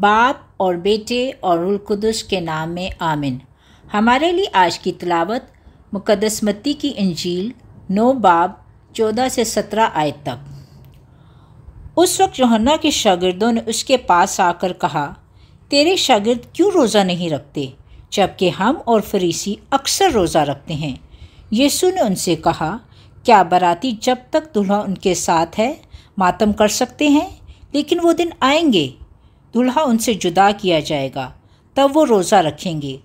बाप और बेटे और उलकुदस के नाम में आमिन हमारे लिए आज की तलावत मुकदसमती की इंजील नौ बाब चौदह से सत्रह आय तक उस वक्त जोहन्ना के शागिर्दों ने उसके पास आकर कहा तेरे शागिर्द क्यों रोज़ा नहीं रखते जबकि हम और फरीसी अक्सर रोज़ा रखते हैं यीशु ने उनसे कहा क्या बराती जब तक दुल्हा उनके साथ है मातम कर सकते हैं लेकिन वो दिन आएंगे दूल्हा उनसे जुदा किया जाएगा तब वो रोज़ा रखेंगे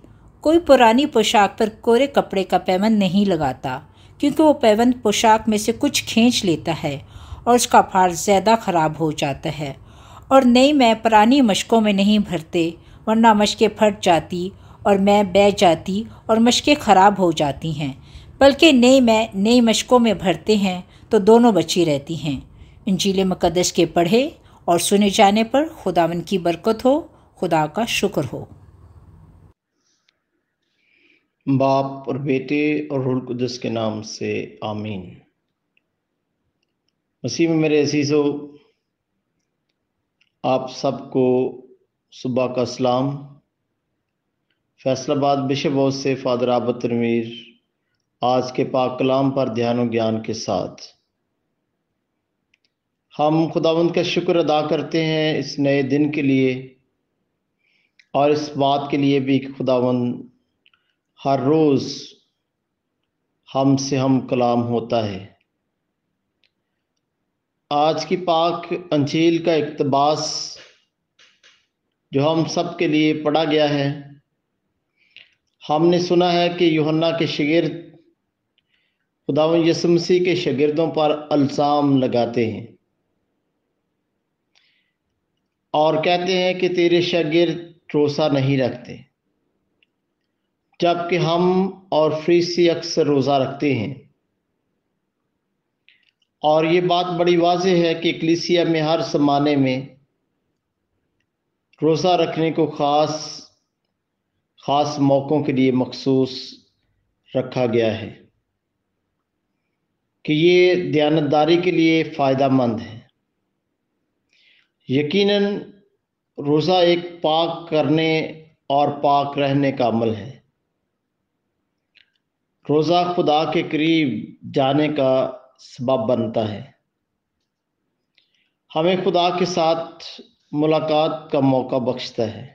कोई पुरानी पोशाक पर कोरे कपड़े का पैवन नहीं लगाता क्योंकि वो पैवन पोशाक में से कुछ खींच लेता है और उसका फार ज़्यादा ख़राब हो जाता है और नई मैं पुरानी मशकों में नहीं भरते वरना मशकें फट जाती और मैं बह जाती और मशकें ख़राब हो जाती हैं बल्कि नई मैं नई मशकों में भरते हैं तो दोनों बची रहती हैं इंजील मुकदस के पढ़े और सुने जाने पर खुदावन की बरकत हो खुदा का शुक्र हो बाप और बेटे और रुल कुदस के नाम से आमीन मसीह में मेरे असीसो आप सबको सुबह का सलाम फैसलाबाद बिशप हाउस से फादर आबत तनवीर आज के पाक कलाम पर ध्यान ज्ञान के साथ हम खुदावंद का शुक्र अदा करते हैं इस नए दिन के लिए और इस बात के लिए भी कि खुदावंद हर रोज़ हम से हम कलाम होता है आज की पाक अंजील का इकतबास जो हम सब के लिए पढ़ा गया है हमने सुना है कि योहन्ना के शगिर्द खुदावन यसमसी के शगिर्दों पर अल्ज़ाम लगाते हैं और कहते हैं कि तेरे शगिर रोज़ा नहीं रखते जबकि हम और से अक्सर रोज़ा रखते हैं और ये बात बड़ी वाज है कि कलिसिया में हर जमाने में रोज़ा रखने को ख़ास ख़ास मौक़ों के लिए मखसूस रखा गया है कि ये दयानतदारी के लिए फ़ायदा मंद है यकीनन रोज़ा एक पाक करने और पाक रहने का अमल है रोज़ा खुदा के करीब जाने का सबब बनता है हमें खुदा के साथ मुलाकात का मौका बख्शता है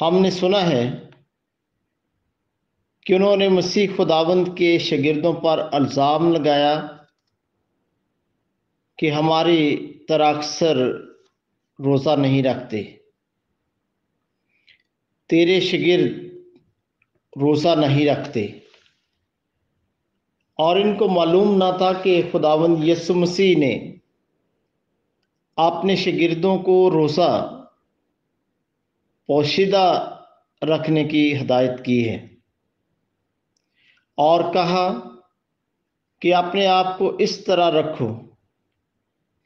हमने सुना है कि उन्होंने मसीह खुदावंद के शगिर्दों पर अल्ज़ाम लगाया कि हमारे तरह अक्सर रोज़ा नहीं रखते तेरे शिगिर्द रोज़ा नहीं रखते और इनको मालूम ना था कि खुदावन यसु मसीह ने अपने शिगिरदों को रोज़ा पोशीदा रखने की हदायत की है और कहा कि अपने आप को इस तरह रखो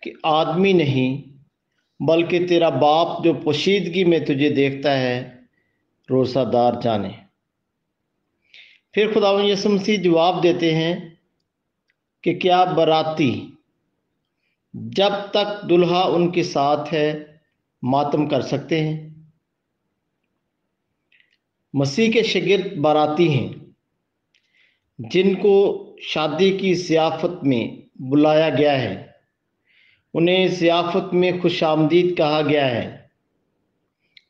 कि आदमी नहीं बल्कि तेरा बाप जो पोशीदगी में तुझे देखता है रोसादार जाने फिर खुदा यसु जवाब देते हैं कि क्या बराती जब तक दुल्हा उनके साथ है मातम कर सकते हैं मसीह के शगिर्द बाराती हैं जिनको शादी की सियाफत में बुलाया गया है उन्हें ज़ियाफ़त में खुश आमदीद कहा गया है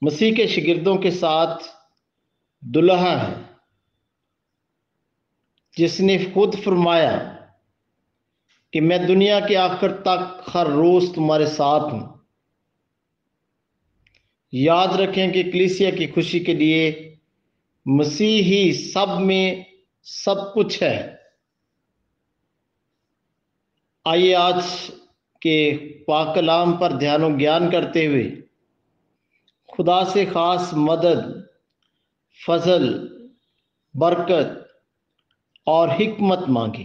मसीह के शिगिर्दों के साथ दुल्हा है जिसने खुद फरमाया कि मैं दुनिया के आखिर तक हर रोज़ तुम्हारे साथ हूं याद रखें कि कलिसिया की खुशी के लिए मसीह ही सब में सब कुछ है आइए आज के पाकलाम पर ध्यान ज्ञान करते हुए खुदा से ख़ास मदद फजल बरकत और हमत मांगे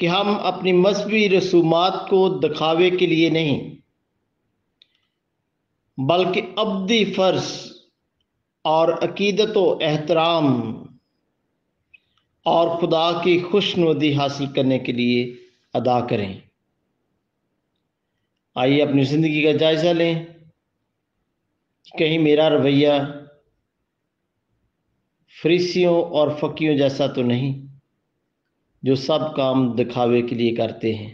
कि हम अपनी मजहबी रसूमात को दिखावे के लिए नहीं बल्कि अबदी फ़र्ज और अकीदत व एहतराम और खुदा की खुशनुदी हासिल करने के लिए अदा करें आइए अपनी ज़िंदगी का जायज़ा लें कहीं मेरा रवैया फ्रीसियों और फ़कीयों जैसा तो नहीं जो सब काम दिखावे के लिए करते हैं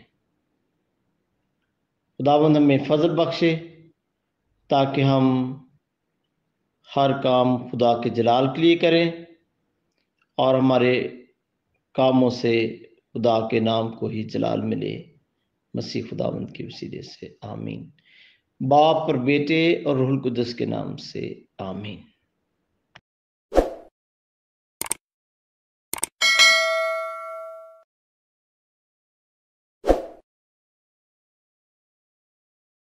खुदावंद हमें फजल बख्शे ताकि हम हर काम खुदा के जलाल के लिए करें और हमारे कामों से खुदा के नाम को ही जलाल मिले मसीह खुदावंत के वसीले से आमीन बाप और बेटे और रूहुल कुदस के नाम से आमीन